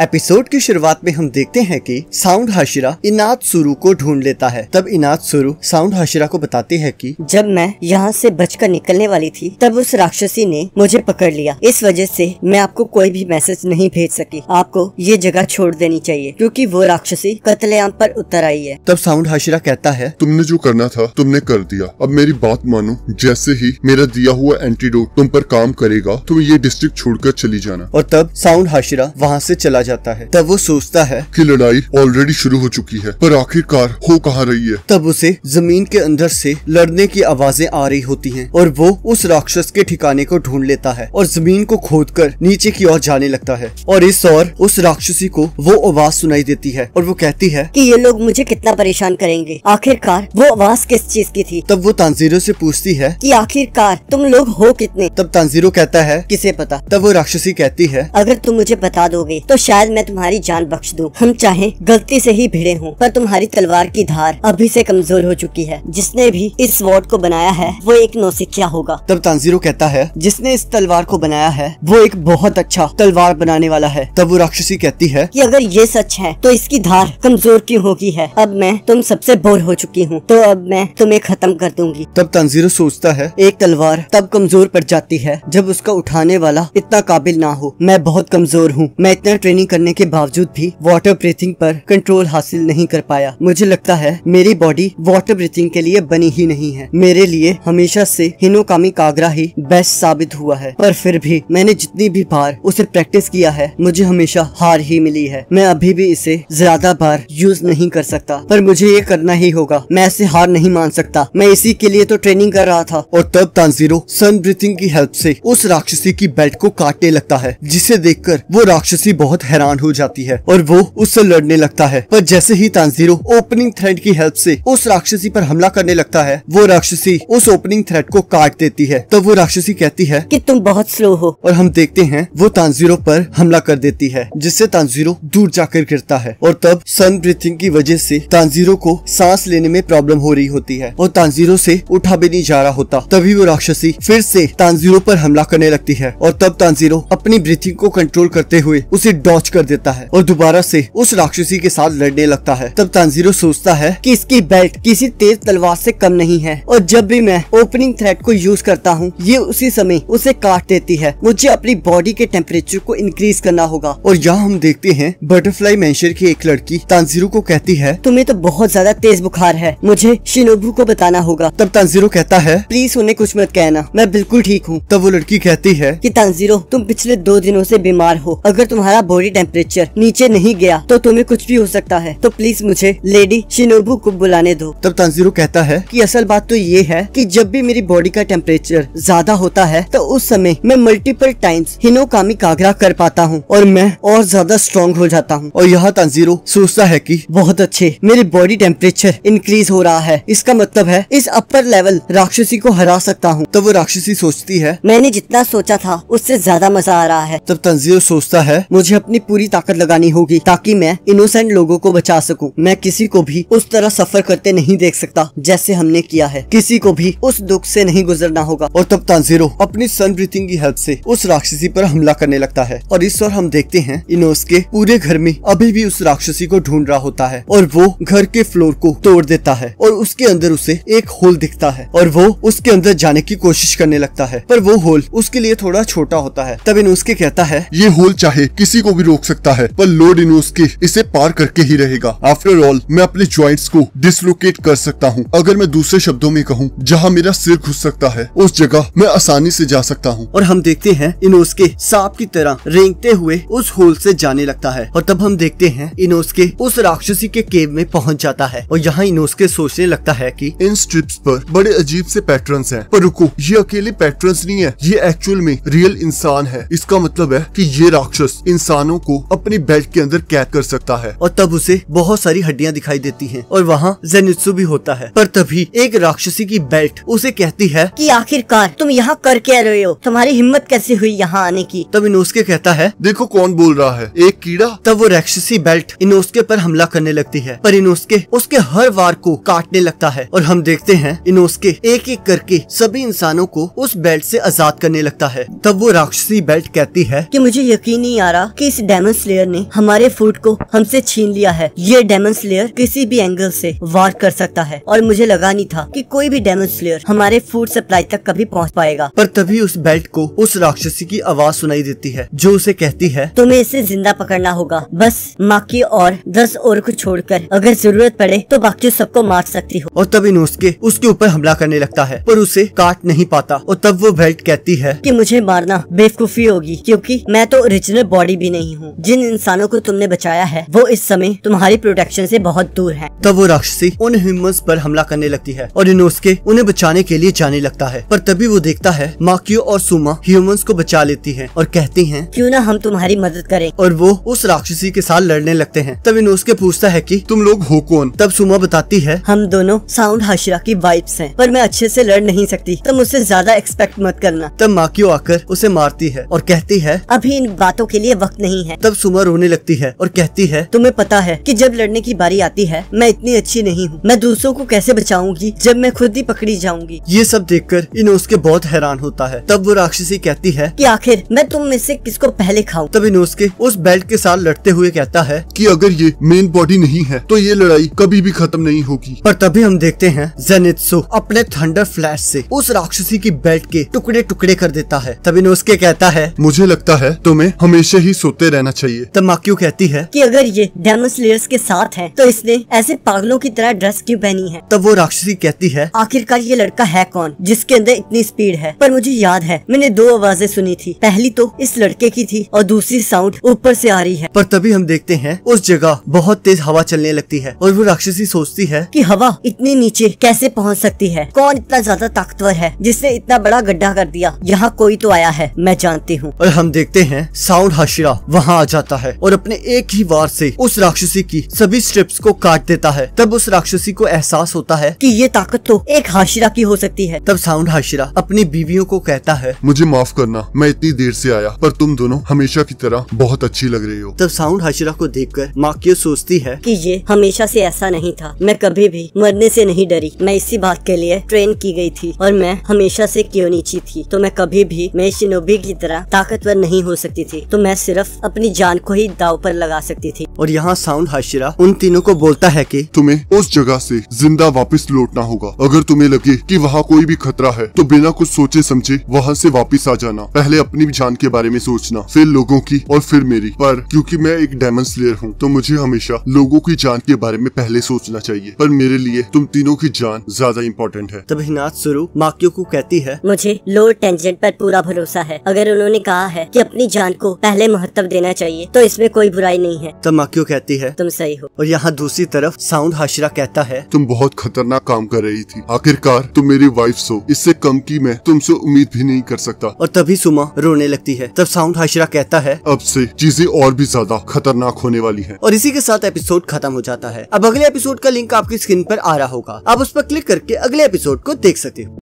Episode की शुरुआत में हम देखते हैं कि साउंड हाशिरा इनाथ सुरु को ढूंढ लेता है तब इनाथ सुरु साउंड हाशिरा को बताती है कि जब मैं यहाँ से बचकर निकलने वाली थी तब उस राक्षसी ने मुझे पकड़ लिया इस वजह से मैं आपको कोई भी मैसेज नहीं भेज सकी आपको ये जगह छोड़ देनी चाहिए क्योंकि वो राक्षसी कतलेआम पर उतर आई है तब साउंड हाशिरा कहता है तुमने जो करना था तुमने कर दिया अब मेरी बात मानो जैसे ही मेरा दिया हुआ एंटीडोट तुम पर काम करेगा तुम ये डिस्ट्रिक्ट छोड़कर चली जाना और तब साउंड हाशिरा वहाँ से चला चला जाता है तब वो सोचता है कि लड़ाई ऑलरेडी शुरू हो चुकी है पर आखिरकार हो कहा रही है तब उसे जमीन के अंदर से लड़ने की आवाजें आ रही होती हैं और वो उस राक्षस के ठिकाने को ढूंढ लेता है और जमीन को खोद कर नीचे की ओर जाने लगता है और इस और उस राक्षसी को वो आवाज सुनाई देती है और वो कहती है की ये लोग मुझे कितना परेशान करेंगे आखिरकार वो आवाज किस चीज की थी तब वो तंजीरों ऐसी पूछती है की आखिरकार तुम लोग हो कितने तब तांजीरो कहता है किसे पता तब वो राक्षसी कहती है अगर तुम मुझे बता दोगे तो शायद मैं तुम्हारी जान बख्श दूँ हम चाहे गलती से ही भिड़े हूँ पर तुम्हारी तलवार की धार अभी से कमजोर हो चुकी है जिसने भी इस वार्ड को बनाया है वो एक नौसिखिया होगा तब तंजीरो कहता है जिसने इस तलवार को बनाया है वो एक बहुत अच्छा तलवार बनाने वाला है तब वो राक्षसी कहती है की अगर ये सच है तो इसकी धार कमजोर क्यों होगी है अब मैं तुम सबसे बोर हो चुकी हूँ तो अब मैं तुम्हें खत्म कर दूंगी तब तंजीरो सोचता है एक तलवार तब कमजोर पड़ जाती है जब उसका उठाने वाला इतना काबिल ना हो मैं बहुत कमजोर हूँ मैं इतना ट्रेनिंग ट्रेनिंग करने के बावजूद भी वाटर ब्रीथिंग पर कंट्रोल हासिल नहीं कर पाया मुझे लगता है मेरी बॉडी वाटर ब्रीथिंग के लिए बनी ही नहीं है मेरे लिए हमेशा से हिनोकामी कागरा ही बेस्ट साबित हुआ है पर फिर भी मैंने जितनी भी बार उसे प्रैक्टिस किया है मुझे हमेशा हार ही मिली है मैं अभी भी इसे ज्यादा बार यूज नहीं कर सकता पर मुझे ये करना ही होगा मैं इसे हार नहीं मान सकता मैं इसी के लिए तो ट्रेनिंग कर रहा था और तब तानजीरो सन ब्रीथिंग की हेल्प से उस राक्षसी की बेल्ट को काटने लगता है जिसे देखकर वो राक्षसी बहुत हैरान हो जाती है और वो उससे लड़ने लगता है पर जैसे ही तानजीरो ओपनिंग थ्रेड की हेल्प से उस राक्षसी पर हमला करने लगता है वो राक्षसी उस ओपनिंग थ्रेड को काट देती है तब वो राक्षसी कहती है कि तुम बहुत स्लो हो और हम देखते हैं वो तानजीरो पर हमला कर देती है जिससे तानजीरो दूर जाकर गिरता है और तब सन ब्रीथिंग की वजह से तानजीरो को सांस लेने में प्रॉब्लम हो रही होती है और तानजीरो से उठा भी नहीं जा रहा होता तभी वो राक्षसी फिर से तानजीरो पर हमला करने लगती है और तब तानजीरो अपनी ब्रीथिंग को कंट्रोल करते हुए उसे डॉ लॉन्च कर देता है और दोबारा से उस राक्षसी के साथ लड़ने लगता है तब तंजीरो सोचता है कि इसकी बेल्ट किसी तेज तलवार से कम नहीं है और जब भी मैं ओपनिंग थ्रेड को यूज करता हूँ ये उसी समय उसे काट देती है मुझे अपनी बॉडी के टेम्परेचर को इंक्रीज करना होगा और यहाँ हम देखते हैं बटरफ्लाई मैंशर की एक लड़की तंजीरो को कहती है तुम्हें तो बहुत ज्यादा तेज बुखार है मुझे शिनोबू को बताना होगा तब तंजीरो कहता है प्लीज उन्हें कुछ मत कहना मैं बिल्कुल ठीक हूँ तब वो लड़की कहती है की तंजीरो तुम पिछले दो दिनों ऐसी बीमार हो अगर तुम्हारा बॉडी टेम्परेचर नीचे नहीं गया तो तुम्हें कुछ भी हो सकता है तो प्लीज मुझे लेडी शिनोबू को बुलाने दो तब तंजीरो कहता है कि असल बात तो ये है कि जब भी मेरी बॉडी का टेम्परेचर ज्यादा होता है तो उस समय मैं मल्टीपल टाइम्स कामी कागरा कर पाता हूँ और मैं और ज्यादा स्ट्रॉन्ग हो जाता हूँ और यह तंजीरो सोचता है की बहुत अच्छे मेरी बॉडी टेम्परेचर इंक्रीज हो रहा है इसका मतलब है इस अपर लेवल राक्षसी को हरा सकता हूँ तो वो राक्षसी सोचती है मैंने जितना सोचा था उससे ज्यादा मजा आ रहा है तब तंजीरो सोचता है मुझे अपनी पूरी ताकत लगानी होगी ताकि मैं इनोसेंट लोगों को बचा सकूं। मैं किसी को भी उस तरह सफर करते नहीं देख सकता जैसे हमने किया है किसी को भी उस दुख से नहीं गुजरना होगा और तब तंजीरो अपनी सन ब्रीथिंग की हेल्प से उस राक्षसी पर हमला करने लगता है और इस और हम देखते हैं इनोस के पूरे घर में अभी भी उस राक्षसी को ढूंढ रहा होता है और वो घर के फ्लोर को तोड़ देता है और उसके अंदर उसे एक होल दिखता है और वो उसके अंदर जाने की कोशिश करने लगता है पर वो होल उसके लिए थोड़ा छोटा होता है तब इनोस के कहता है ये होल चाहे किसी को भी भी रोक सकता है पर लोड इन के इसे पार करके ही रहेगा आफ्टर ऑल मैं अपने ज्वाइंट्स को डिसलोकेट कर सकता हूँ अगर मैं दूसरे शब्दों में कहूँ जहाँ मेरा सिर घुस सकता है उस जगह मैं आसानी से जा सकता हूँ और हम देखते हैं इनोस के सांप की तरह रेंगते हुए उस होल से जाने लगता है और तब हम देखते हैं इनोस के उस राक्षसी के केव में पहुँच जाता है और यहाँ इनोस के सोचने लगता है की इन स्ट्रिप्स पर बड़े अजीब से पैटर्न है पर रुको ये अकेले पैटर्न नहीं है ये एक्चुअल में रियल इंसान है इसका मतलब है की ये राक्षस इंसानों इंसानों को अपनी बेल्ट के अंदर कैद कर सकता है और तब उसे बहुत सारी हड्डियाँ दिखाई देती है और वहाँ जेनित्सु भी होता है पर तभी एक राक्षसी की बेल्ट उसे कहती है की आखिरकार तुम यहाँ कर कह रहे हो तुम्हारी हिम्मत कैसे हुई यहाँ आने की तब इनोस्के कहता है देखो कौन बोल रहा है एक कीड़ा तब वो राक्षसी बेल्ट इनोस्के पर हमला करने लगती है पर इनोस्के उसके हर वार को काटने लगता है और हम देखते हैं इनोस्के एक एक करके सभी इंसानों को उस बेल्ट से आजाद करने लगता है तब वो राक्षसी बेल्ट कहती है कि मुझे यकीन नहीं आ रहा कि इस डेमन स्लेयर ने हमारे फूड को हमसे छीन लिया है ये डेमन स्लेयर किसी भी एंगल से वार कर सकता है और मुझे लगा नहीं था कि कोई भी डेमन स्लेयर हमारे फूड सप्लाई तक कभी पहुंच पाएगा पर तभी उस बेल्ट को उस राक्षसी की आवाज सुनाई देती है जो उसे कहती है तुम्हें इसे जिंदा पकड़ना होगा बस माकी और दस और को कर अगर जरूरत पड़े तो बाकी सबको मार सकती हो और तभी नुस्के उसके ऊपर हमला करने लगता है पर उसे काट नहीं पाता और तब वो बेल्ट कहती है की मुझे मारना बेवकूफी होगी क्यूँकी मैं तो ओरिजिनल बॉडी भी नहीं नहीं हूँ जिन इंसानों को तुमने बचाया है वो इस समय तुम्हारी प्रोटेक्शन से बहुत दूर है तब वो राक्षसी उन ह्यूमंस पर हमला करने लगती है और इनोस्के उन्हें बचाने के लिए जाने लगता है पर तभी वो देखता है माकियो और सुमा ह्यूमंस को बचा लेती है और कहती है क्यूँ न हम तुम्हारी मदद करें और वो उस राक्षसी के साथ लड़ने लगते हैं तब इनोस्के पूछता है की तुम लोग हो कौन तब सुमा बताती है हम दोनों साउंड हशरा की वाइब्स हैं पर मैं अच्छे से लड़ नहीं सकती तुम उसे ज्यादा एक्सपेक्ट मत करना तब माकियो आकर उसे मारती है और कहती है अभी इन बातों के लिए वक्त नहीं नहीं है तब सुमा रोने लगती है और कहती है तुम्हें पता है कि जब लड़ने की बारी आती है मैं इतनी अच्छी नहीं हूँ मैं दूसरों को कैसे बचाऊंगी जब मैं खुद ही पकड़ी जाऊंगी ये सब देख कर इनोस के बहुत हैरान होता है तब वो राक्षसी कहती है की आखिर मैं तुम में से किसको पहले खाऊं तब इनोस के उस बेल्ट के साथ लड़ते हुए कहता है की अगर ये मेन बॉडी नहीं है तो ये लड़ाई कभी भी खत्म नहीं होगी पर तभी हम देखते हैं जेनित्सो अपने थंडर फ्लैश से उस राक्षसी की बेल्ट के टुकड़े टुकड़े कर देता है तभी नोस्के कहता है मुझे लगता है तुम्हें हमेशा ही सोते रहना चाहिए तब माक्यू कहती है कि अगर ये डेमन स्लेयर्स के साथ है तो इसने ऐसे पागलों की तरह ड्रेस क्यों पहनी है तब वो राक्षसी कहती है आखिरकार ये लड़का है कौन जिसके अंदर इतनी स्पीड है पर मुझे याद है मैंने दो आवाजें सुनी थी पहली तो इस लड़के की थी और दूसरी साउंड ऊपर से आ रही है पर तभी हम देखते हैं उस जगह बहुत तेज हवा चलने लगती है और वो राक्षसी सोचती है की हवा इतनी नीचे कैसे पहुँच सकती है कौन इतना ज्यादा ताकतवर है जिसने इतना बड़ा गड्ढा कर दिया यहाँ कोई तो आया है मैं जानती हूँ और हम देखते हैं साउंड हाशिरा वहाँ वहाँ आ जाता है और अपने एक ही वार से उस राक्षसी की सभी स्ट्रिप्स को काट देता है तब उस राक्षसी को एहसास होता है कि ये ताकत तो एक हाशिरा की हो सकती है तब साउंड हाशिरा अपनी बीवियों को कहता है मुझे माफ करना मैं इतनी देर से आया पर तुम दोनों हमेशा की तरह बहुत अच्छी लग रही हो तब साउंड हाशिरा को देख कर माकियो सोचती है की ये हमेशा ऐसी ऐसा नहीं था मैं कभी भी मरने ऐसी नहीं डरी मैं इसी बात के लिए ट्रेन की गयी थी और मैं हमेशा ऐसी क्यों नीची थी तो मैं कभी भी मैं शिनोबी की तरह ताकतवर नहीं हो सकती थी तो मैं सिर्फ अपनी जान को ही दाव पर लगा सकती थी और यहाँ साउंड हाशिरा उन तीनों को बोलता है कि तुम्हें उस जगह से जिंदा वापस लौटना होगा अगर तुम्हें लगे कि वहाँ कोई भी खतरा है तो बिना कुछ सोचे समझे वहाँ से वापस आ जाना पहले अपनी जान के बारे में सोचना फिर लोगों की और फिर मेरी पर क्योंकि मैं एक डायमंड स्लेयर हूँ तो मुझे हमेशा लोगों की जान के बारे में पहले सोचना चाहिए पर मेरे लिए तुम तीनों की जान ज्यादा इम्पोर्टेंट है तब हिनाथ स्वरूप माकियो को कहती है मुझे लोअर टेंजेंट पर पूरा भरोसा है अगर उन्होंने कहा है की अपनी जान को पहले महत्व देना देना चाहिए तो इसमें कोई बुराई नहीं है तब क्यों कहती है तुम सही हो और यहाँ दूसरी तरफ साउंड हाशरा कहता है तुम बहुत खतरनाक काम कर रही थी आखिरकार तुम मेरी वाइफ सो इससे कम की मैं तुमसे उम्मीद भी नहीं कर सकता और तभी सुमा रोने लगती है तब साउंड हाशरा कहता है अब से चीजें और भी ज्यादा खतरनाक होने वाली है और इसी के साथ एपिसोड खत्म हो जाता है अब अगले एपिसोड का लिंक आपकी स्क्रीन पर आ रहा होगा आप उस पर क्लिक करके अगले एपिसोड को देख सकते हो